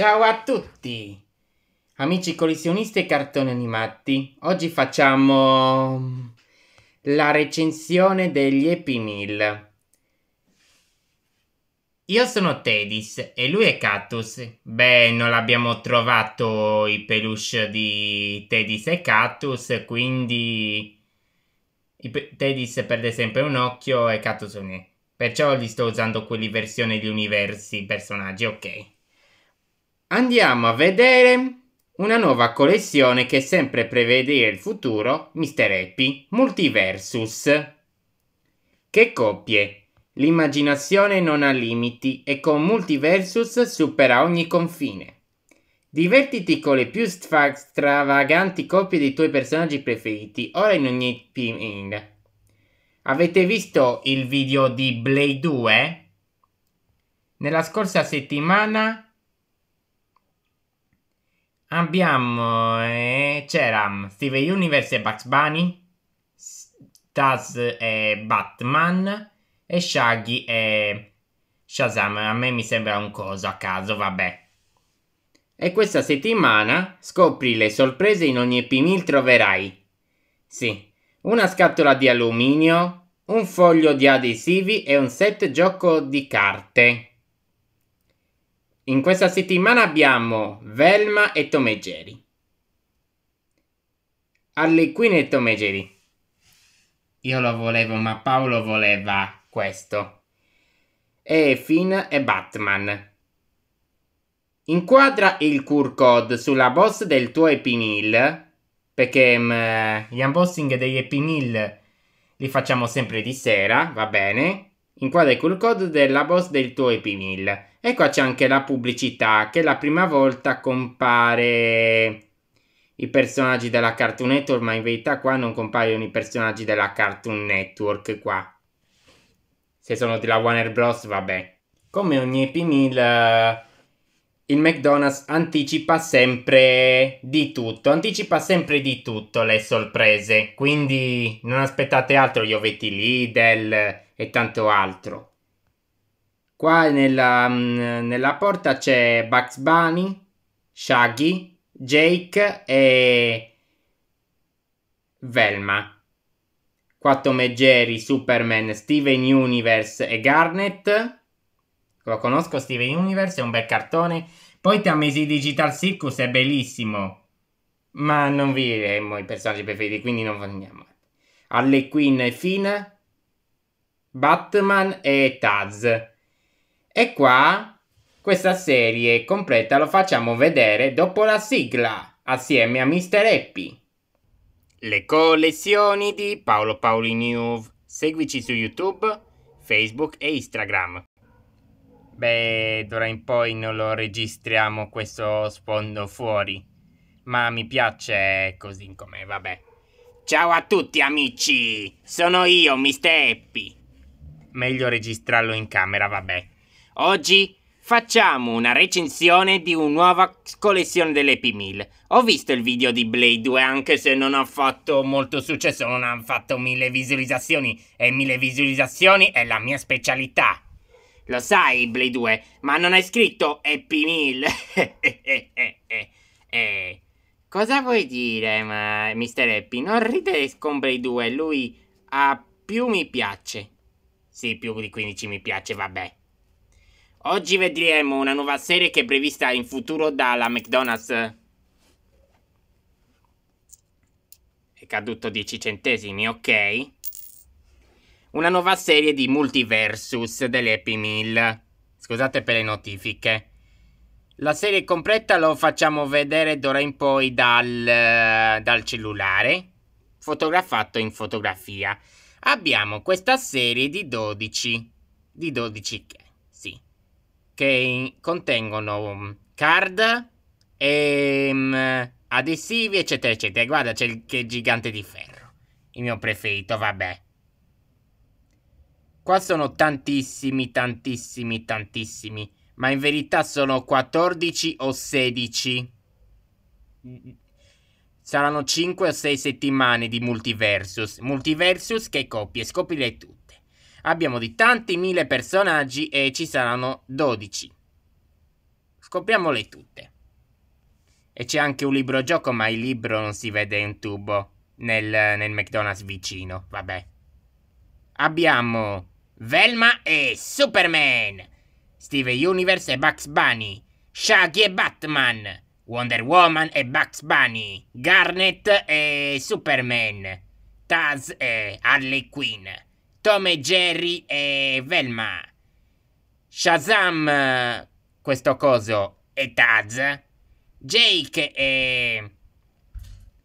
Ciao a tutti! Amici collezionisti e cartoni animati, oggi facciamo la recensione degli Happy Io sono Tedis e lui è Catus. Beh, non abbiamo trovato i peluche di Tedis e Catus, quindi Tedis perde sempre un occhio e Catus un Perciò li sto usando quelli versione di universi personaggi, ok andiamo a vedere una nuova collezione che sempre prevede il futuro, Mr. Happy, Multiversus. Che coppie! L'immaginazione non ha limiti e con Multiversus supera ogni confine. Divertiti con le più stravaganti coppie dei tuoi personaggi preferiti, ora in ogni pin. Avete visto il video di Blade 2? Nella scorsa settimana Abbiamo eh, Ceram, Steven Universe e Bugs Bunny, Taz e Batman e Shaggy e Shazam. A me mi sembra un coso a caso, vabbè. E questa settimana scopri le sorprese in ogni epimil troverai. Sì, una scatola di alluminio, un foglio di adesivi e un set gioco di carte. In questa settimana abbiamo Velma e Tom e Jerry. Harley e Tom e Jerry. Io lo volevo, ma Paolo voleva questo. E Finn e Batman. Inquadra il QR code sulla boss del tuo Epinil, perché mh, mm, gli unboxing degli Epinil li facciamo sempre di sera, va bene? inquadra il QR code della boss del tuo EP1000 e qua c'è anche la pubblicità che la prima volta compare i personaggi della Cartoon Network ma in verità qua non compaiono i personaggi della Cartoon Network qua se sono della Warner Bros vabbè come ogni EP1000 il McDonald's anticipa sempre di tutto, anticipa sempre di tutto le sorprese, quindi non aspettate altro gli ovetti Lidl e tanto altro. Qua nella, mm, nella porta c'è Bugs Bunny, Shaggy, Jake e Velma. Quattro Tom Superman, Steven Universe e Garnet. Lo conosco Steven Universe, è un bel cartone. Poi Tamesi Digital Circus è bellissimo. Ma non vi diremo i personaggi preferiti, quindi non andiamo. Alle Queen e Fina. Batman e Taz. E qua questa serie completa lo facciamo vedere dopo la sigla, assieme a Mr. Happy. Le collezioni di Paolo Paoli News. Seguici su YouTube, Facebook e Instagram. Beh, d'ora in poi non lo registriamo questo sfondo fuori, ma mi piace così com'è, vabbè. Ciao a tutti amici, sono io, Mr. Happy. Meglio registrarlo in camera, vabbè. Oggi facciamo una recensione di una nuova collezione dell'Happy Meal. Ho visto il video di Blade 2 anche se non ha fatto molto successo, non ha fatto mille visualizzazioni e mille visualizzazioni è la mia specialità. Lo sai, Blade 2, ma non hai scritto Happy Meal. eh, cosa vuoi dire, ma, Mr. Happy? Non ridere con Blade 2, lui ha più mi piace. Sì, più di 15 mi piace, vabbè. Oggi vedremo una nuova serie che è prevista in futuro dalla McDonald's. È caduto 10 centesimi, ok una nuova serie di multiversus dell'Happy Meal. Scusate per le notifiche. La serie completa lo facciamo vedere d'ora in poi dal, eh, dal cellulare, fotografato in fotografia. Abbiamo questa serie di 12, di 12 che, sì, che contengono mm, card e um, adesivi, eccetera, eccetera. Guarda, c'è il, il gigante di ferro, il mio preferito, vabbè. Qua sono tantissimi, tantissimi, tantissimi. Ma in verità sono 14 o 16. Saranno 5 o 6 settimane di multiversus. Multiversus che copie, scoprire tutte. Abbiamo di tanti mille personaggi e ci saranno 12. Scopriamole tutte. E c'è anche un libro gioco, ma il libro non si vede in tubo nel, nel McDonald's vicino. Vabbè. Abbiamo Velma e Superman, Steve Universe e Bugs Bunny, Shaggy e Batman, Wonder Woman e Bugs Bunny, Garnet e Superman, Taz e Harley Quinn, Tom e Jerry e Velma, Shazam, questo coso, e Taz, Jake e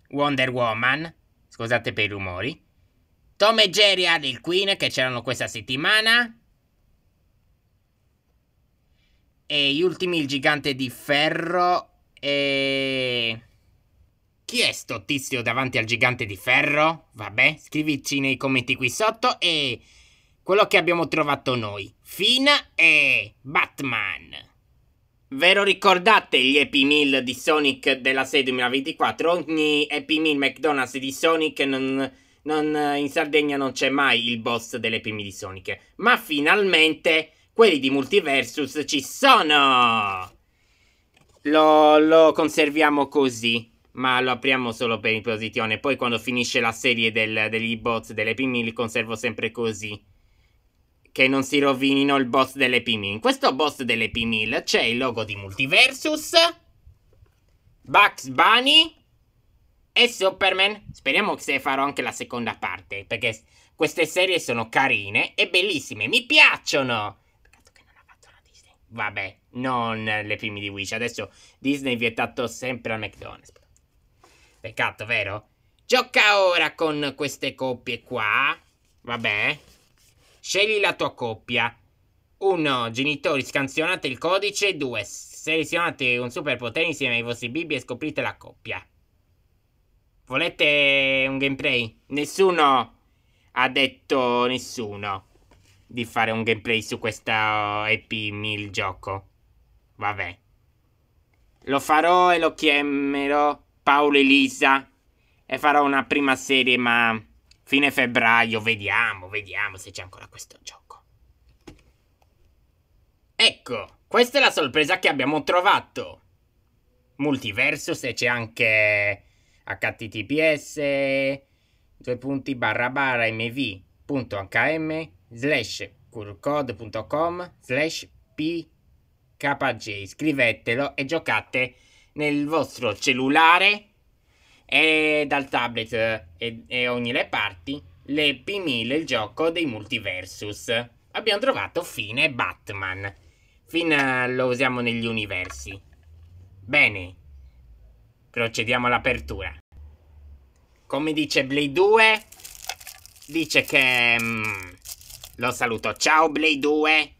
Wonder Woman, scusate per i rumori, Tom e Jerry ad il Queen che c'erano questa settimana. E gli ultimi il gigante di ferro e... Chi è sto tizio davanti al gigante di ferro? Vabbè, scrivici nei commenti qui sotto e... Quello che abbiamo trovato noi, Finn e Batman. Ve lo ricordate gli Happy Meal di Sonic della serie 2024? Ogni Happy Meal McDonald's di Sonic non non, in Sardegna non c'è mai il boss delle primidisoniche. Ma finalmente quelli di Multiversus ci sono! Lo, lo conserviamo così, ma lo apriamo solo per imposizione. Poi quando finisce la serie del, degli boss delle primi li conservo sempre così. Che non si rovinino il boss delle p In questo boss delle p c'è il logo di Multiversus, Bugs Bunny e Superman. Speriamo che farò anche la seconda parte, perché queste serie sono carine e bellissime, mi piacciono. Peccato che non ha fatto la Disney. Vabbè, non le prime di Wish. Adesso Disney vietato sempre a McDonald's. Peccato, vero? Gioca ora con queste coppie qua. Vabbè. Scegli la tua coppia. 1. Genitori, scansionate il codice. 2. Selezionate un superpotere insieme ai vostri bimbi e scoprite la coppia. Volete un gameplay? Nessuno ha detto nessuno di fare un gameplay su questa Happy Meal gioco. Vabbè. Lo farò e lo chiamerò Paolo Elisa. E farò una prima serie, ma fine febbraio. Vediamo, vediamo se c'è ancora questo gioco. Ecco, questa è la sorpresa che abbiamo trovato. Multiverso, se c'è anche https due punti barra barra mv.hm slash curcode.com slash pkj scrivetelo e giocate nel vostro cellulare e dal tablet e, e ogni le parti le P1000 il gioco dei multiversus abbiamo trovato fine Batman fin eh, lo usiamo negli universi bene Procediamo all'apertura. Come dice Blade 2, dice che... Mm, lo saluto. Ciao Blade 2.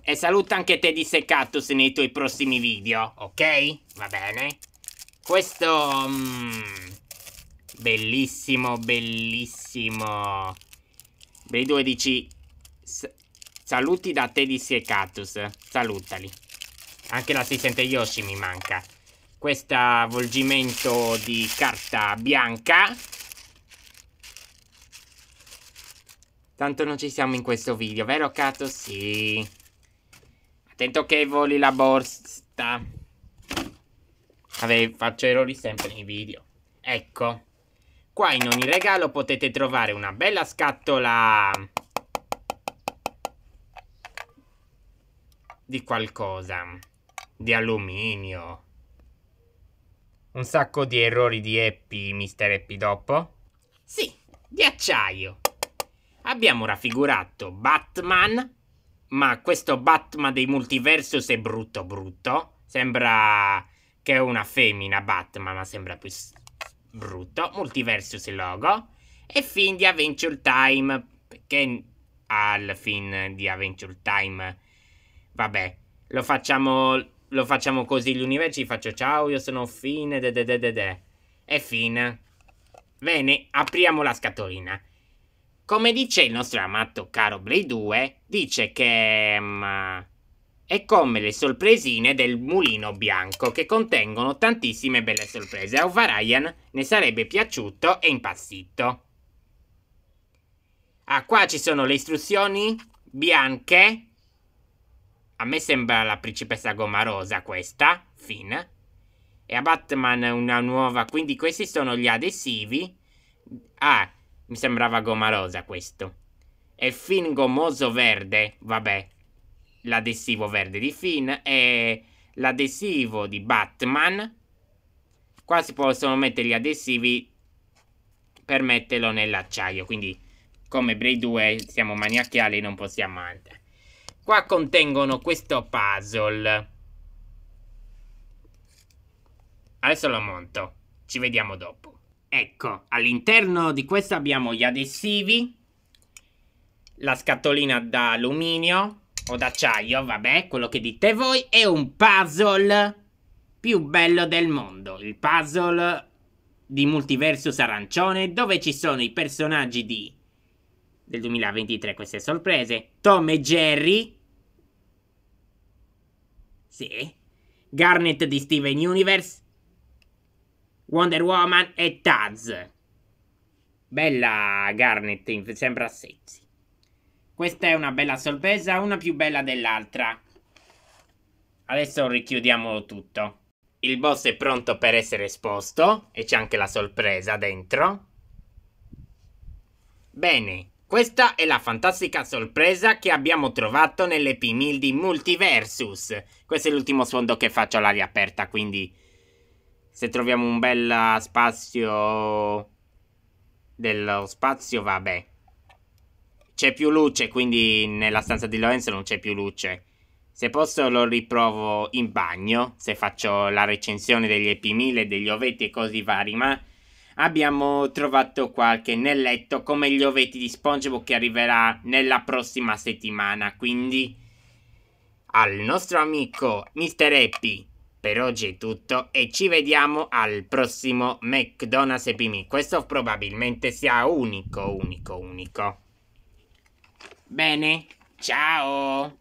E saluta anche te di Secatus nei tuoi prossimi video, ok? Va bene? Questo... Mm, bellissimo, bellissimo. Blade 2 dici... Saluti da te di Seccatus. Salutali. Anche l'assistente Yoshi mi manca questo avvolgimento di carta bianca tanto non ci siamo in questo video vero Cato? sì attento che voli la borsa Vabbè, faccio errori sempre nei video ecco qua in ogni regalo potete trovare una bella scatola di qualcosa di alluminio un sacco di errori di Happy, Mr. Happy dopo? Sì, di acciaio. Abbiamo raffigurato Batman, ma questo Batman dei multiversus è brutto brutto. Sembra che è una femmina Batman, ma sembra più brutto. Multiversus logo. E fin di Adventure Time, perché al fin di Adventure Time... Vabbè, lo facciamo lo facciamo così gli universi, faccio ciao, io sono fine, de de de de de. è fine. Bene, apriamo la scatolina. Come dice il nostro amato caro Blade 2, dice che... Um, è come le sorpresine del mulino bianco, che contengono tantissime belle sorprese. A Ovarian ne sarebbe piaciuto e impazzito. Ah, qua ci sono le istruzioni bianche a me sembra la principessa Gomarosa questa, Finn. E a Batman una nuova... Quindi questi sono gli adesivi. Ah, mi sembrava Gomarosa questo. E Finn Gomoso Verde, vabbè. L'adesivo verde di Finn e l'adesivo di Batman. Qua si possono mettere gli adesivi per metterlo nell'acciaio. Quindi come Bray 2 siamo maniacchiali e non possiamo andare. Qua contengono questo puzzle. Adesso lo monto. Ci vediamo dopo. Ecco, all'interno di questo abbiamo gli adessivi, La scatolina da alluminio o d'acciaio, vabbè, quello che dite voi. E un puzzle più bello del mondo. Il puzzle di Multiversus Arancione dove ci sono i personaggi di... Del 2023 queste sorprese. Tom e Jerry sì. Garnet di Steven Universe. Wonder Woman e Taz. Bella Garnet, sembra sexy. Questa è una bella sorpresa, una più bella dell'altra. Adesso richiudiamo tutto. Il boss è pronto per essere esposto e c'è anche la sorpresa dentro. Bene, questa è la fantastica sorpresa che abbiamo trovato nelle P-1000 di Multiversus. Questo è l'ultimo sfondo che faccio all'aria aperta, quindi se troviamo un bel spazio dello spazio, vabbè. C'è più luce, quindi nella stanza di Lorenzo non c'è più luce. Se posso lo riprovo in bagno, se faccio la recensione degli EP1000 e degli ovetti e così vari, ma abbiamo trovato qualche nel letto come gli ovetti di SpongeBob che arriverà nella prossima settimana. Quindi al nostro amico Mr. Happy per oggi è tutto e ci vediamo al prossimo McDonald's Happy Meal. Questo probabilmente sia unico, unico, unico. Bene, ciao!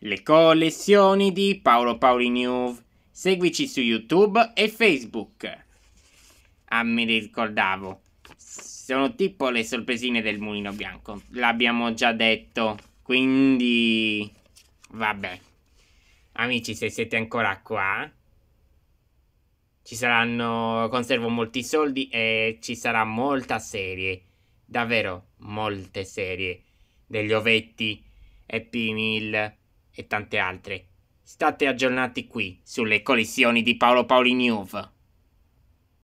Le collezioni di Paolo Paoli News. Seguici su YouTube e Facebook. Ah, mi ricordavo. Sono tipo le sorpresine del mulino bianco. L'abbiamo già detto. Quindi... Vabbè. Amici, se siete ancora qua... Ci saranno... Conservo molti soldi e ci sarà molta serie. Davvero molte serie. Degli ovetti, Happy Meal e tante altre. State aggiornati qui sulle collisioni di Paolo Paoli News.